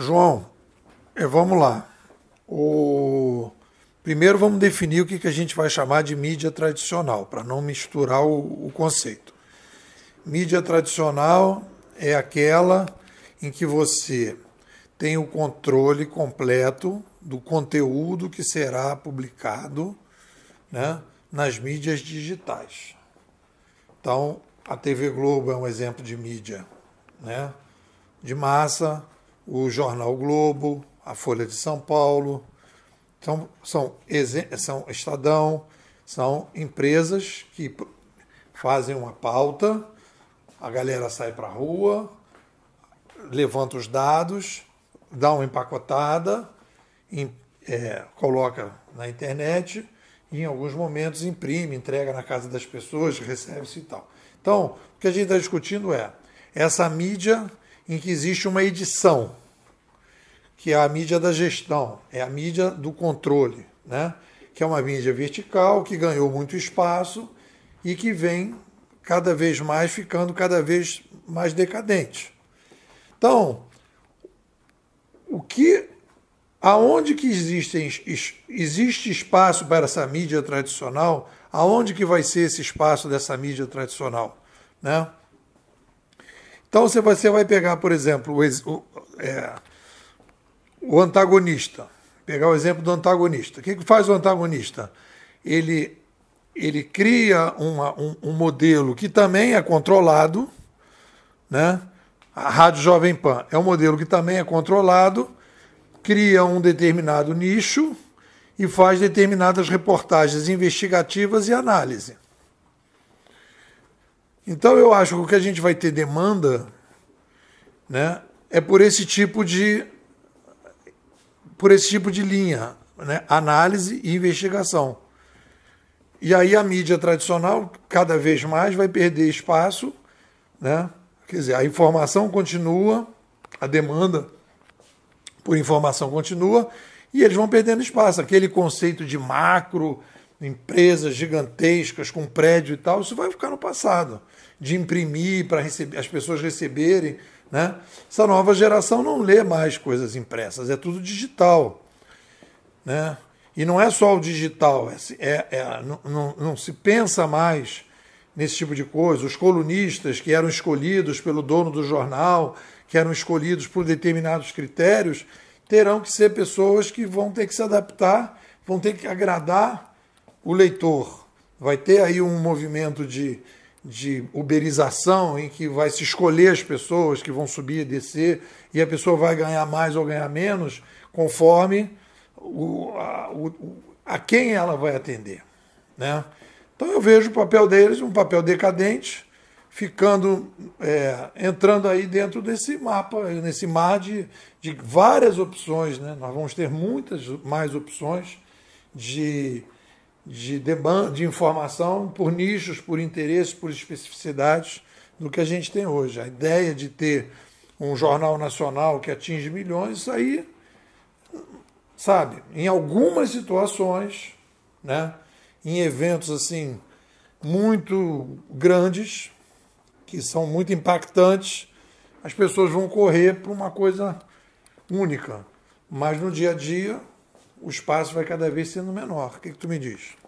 João, é, vamos lá. O... Primeiro vamos definir o que, que a gente vai chamar de mídia tradicional, para não misturar o, o conceito. Mídia tradicional é aquela em que você tem o controle completo do conteúdo que será publicado né, nas mídias digitais. Então, a TV Globo é um exemplo de mídia né, de massa, o jornal Globo, a Folha de São Paulo, então, são, são, são Estadão, são empresas que fazem uma pauta, a galera sai para a rua, levanta os dados, dá uma empacotada, em, é, coloca na internet e em alguns momentos imprime, entrega na casa das pessoas, recebe-se e tal. Então, o que a gente está discutindo é essa mídia em que existe uma edição, que é a mídia da gestão, é a mídia do controle, né? que é uma mídia vertical que ganhou muito espaço e que vem cada vez mais ficando cada vez mais decadente. Então, o que aonde que existem, existe espaço para essa mídia tradicional, aonde que vai ser esse espaço dessa mídia tradicional, né? Então você vai, você vai pegar, por exemplo, o, o, é, o antagonista. Pegar o exemplo do antagonista. O que, que faz o antagonista? Ele, ele cria uma, um, um modelo que também é controlado, né? A Rádio Jovem Pan é um modelo que também é controlado, cria um determinado nicho e faz determinadas reportagens investigativas e análise. Então eu acho que o que a gente vai ter demanda né, é por esse tipo de por esse tipo de linha, né, análise e investigação. E aí a mídia tradicional cada vez mais vai perder espaço, né? Quer dizer, a informação continua, a demanda por informação continua e eles vão perdendo espaço. Aquele conceito de macro, empresas gigantescas com prédio e tal, isso vai ficar no passado. De imprimir para as pessoas receberem. Né? Essa nova geração não lê mais coisas impressas, é tudo digital. Né? E não é só o digital, é, é, é não, não, não se pensa mais nesse tipo de coisa. Os colunistas que eram escolhidos pelo dono do jornal, que eram escolhidos por determinados critérios, terão que ser pessoas que vão ter que se adaptar, vão ter que agradar o leitor vai ter aí um movimento de, de uberização em que vai se escolher as pessoas que vão subir e descer e a pessoa vai ganhar mais ou ganhar menos conforme o, a, o, a quem ela vai atender. Né? Então eu vejo o papel deles um papel decadente, ficando é, entrando aí dentro desse mapa, nesse mar de, de várias opções. Né? Nós vamos ter muitas mais opções de de demanda, de informação por nichos, por interesses, por especificidades do que a gente tem hoje. A ideia de ter um jornal nacional que atinge milhões, isso aí, sabe, em algumas situações, né, em eventos assim muito grandes, que são muito impactantes, as pessoas vão correr para uma coisa única. Mas no dia a dia, o espaço vai cada vez sendo menor. O que, que tu me diz?